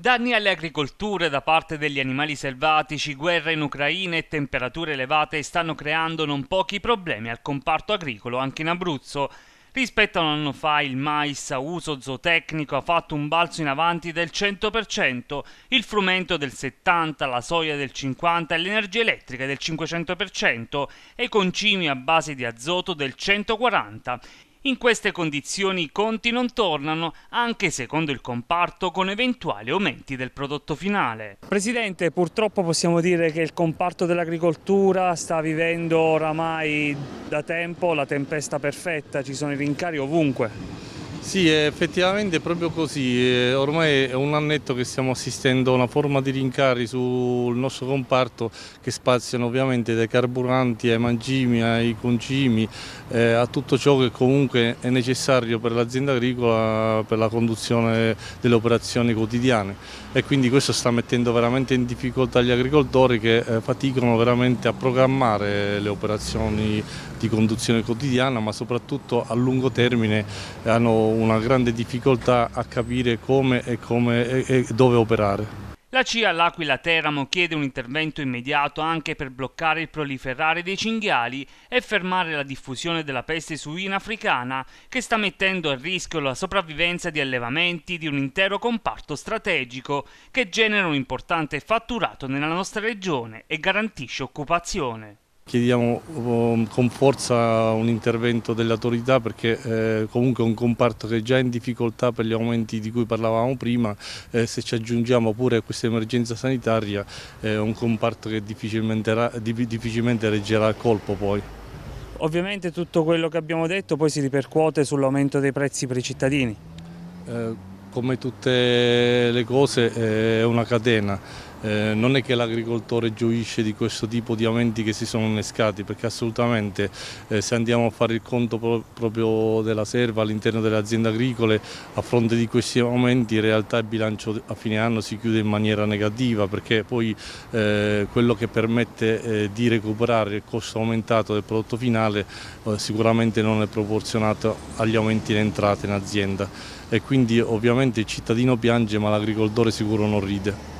Danni alle agricolture da parte degli animali selvatici, guerra in Ucraina e temperature elevate stanno creando non pochi problemi al comparto agricolo anche in Abruzzo. Rispetto a un anno fa il mais a uso zootecnico ha fatto un balzo in avanti del 100%, il frumento del 70%, la soia del 50% e l'energia elettrica del 500% e concimi a base di azoto del 140%. In queste condizioni i conti non tornano, anche secondo il comparto, con eventuali aumenti del prodotto finale. Presidente, purtroppo possiamo dire che il comparto dell'agricoltura sta vivendo oramai da tempo la tempesta perfetta, ci sono i rincari ovunque. Sì, è effettivamente è proprio così. Ormai è un annetto che stiamo assistendo a una forma di rincari sul nostro comparto che spaziano ovviamente dai carburanti ai mangimi, ai concimi, eh, a tutto ciò che comunque è necessario per l'azienda agricola per la conduzione delle operazioni quotidiane e quindi questo sta mettendo veramente in difficoltà gli agricoltori che eh, faticano veramente a programmare le operazioni di conduzione quotidiana ma soprattutto a lungo termine hanno una grande difficoltà a capire come e, come e dove operare. La CIA all'Aquila Teramo chiede un intervento immediato anche per bloccare il proliferare dei cinghiali e fermare la diffusione della peste suina africana che sta mettendo a rischio la sopravvivenza di allevamenti di un intero comparto strategico che genera un importante fatturato nella nostra regione e garantisce occupazione. Chiediamo um, con forza un intervento delle autorità perché eh, comunque è un comparto che è già in difficoltà per gli aumenti di cui parlavamo prima, eh, se ci aggiungiamo pure a questa emergenza sanitaria eh, è un comparto che difficilmente, difficilmente reggerà il colpo poi. Ovviamente tutto quello che abbiamo detto poi si ripercuote sull'aumento dei prezzi per i cittadini. come tutte le cose è una catena eh, non è che l'agricoltore gioisce di questo tipo di aumenti che si sono innescati perché assolutamente eh, se andiamo a fare il conto pro proprio della serva all'interno delle aziende agricole a fronte di questi aumenti in realtà il bilancio a fine anno si chiude in maniera negativa perché poi eh, quello che permette eh, di recuperare il costo aumentato del prodotto finale eh, sicuramente non è proporzionato agli aumenti in entrate in azienda e quindi ovviamente il cittadino piange ma l'agricoltore sicuro non ride.